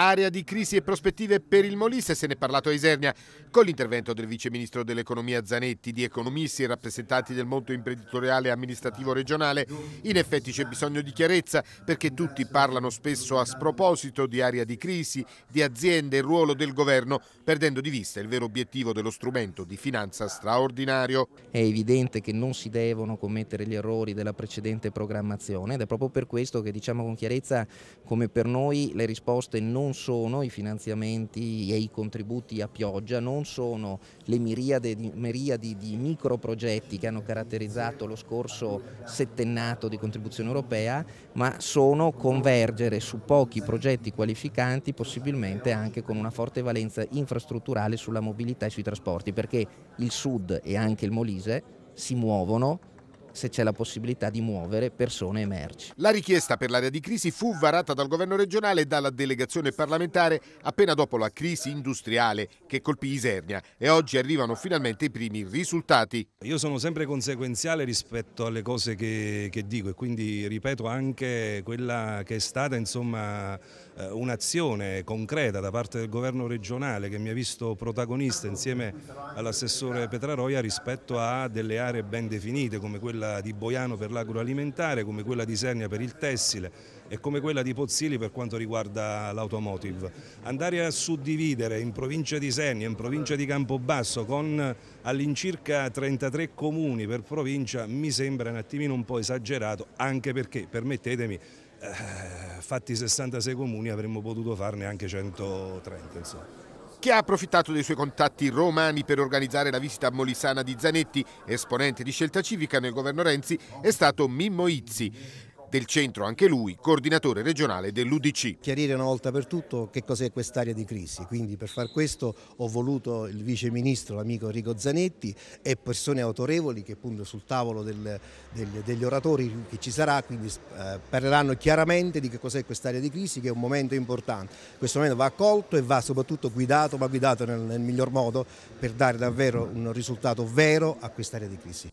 Area di crisi e prospettive per il Molise, se ne è parlato a Isernia con l'intervento del Vice Ministro dell'Economia Zanetti, di economisti e rappresentanti del mondo imprenditoriale e amministrativo regionale. In effetti c'è bisogno di chiarezza perché tutti parlano spesso a sproposito di area di crisi, di aziende e ruolo del governo, perdendo di vista il vero obiettivo dello strumento di finanza straordinario. È evidente che non si devono commettere gli errori della precedente programmazione ed è proprio per questo che diciamo con chiarezza come per noi le risposte non non sono i finanziamenti e i contributi a pioggia, non sono le miriadi di, di microprogetti che hanno caratterizzato lo scorso settennato di contribuzione europea, ma sono convergere su pochi progetti qualificanti, possibilmente anche con una forte valenza infrastrutturale sulla mobilità e sui trasporti, perché il Sud e anche il Molise si muovono se c'è la possibilità di muovere persone e merci. La richiesta per l'area di crisi fu varata dal governo regionale e dalla delegazione parlamentare appena dopo la crisi industriale che colpì Isernia e oggi arrivano finalmente i primi risultati. Io sono sempre conseguenziale rispetto alle cose che, che dico e quindi ripeto anche quella che è stata insomma eh, un'azione concreta da parte del governo regionale che mi ha visto protagonista insieme all'assessore Petraroia rispetto a delle aree ben definite come quella quella di Boiano per l'agroalimentare, come quella di Sernia per il tessile e come quella di Pozzili per quanto riguarda l'automotive. Andare a suddividere in provincia di Sernia, in provincia di Campobasso con all'incirca 33 comuni per provincia mi sembra un attimino un po' esagerato anche perché, permettetemi, eh, fatti 66 comuni avremmo potuto farne anche 130 insomma che ha approfittato dei suoi contatti romani per organizzare la visita a Molisana di Zanetti, esponente di scelta civica nel governo Renzi, è stato Mimmo Izzi del centro anche lui, coordinatore regionale dell'UDC. Chiarire una volta per tutto che cos'è quest'area di crisi, quindi per far questo ho voluto il vice ministro, l'amico Enrico Zanetti e persone autorevoli che appunto sul tavolo del, del, degli oratori che ci sarà, quindi eh, parleranno chiaramente di che cos'è quest'area di crisi, che è un momento importante. Questo momento va accolto e va soprattutto guidato, ma guidato nel, nel miglior modo per dare davvero un risultato vero a quest'area di crisi.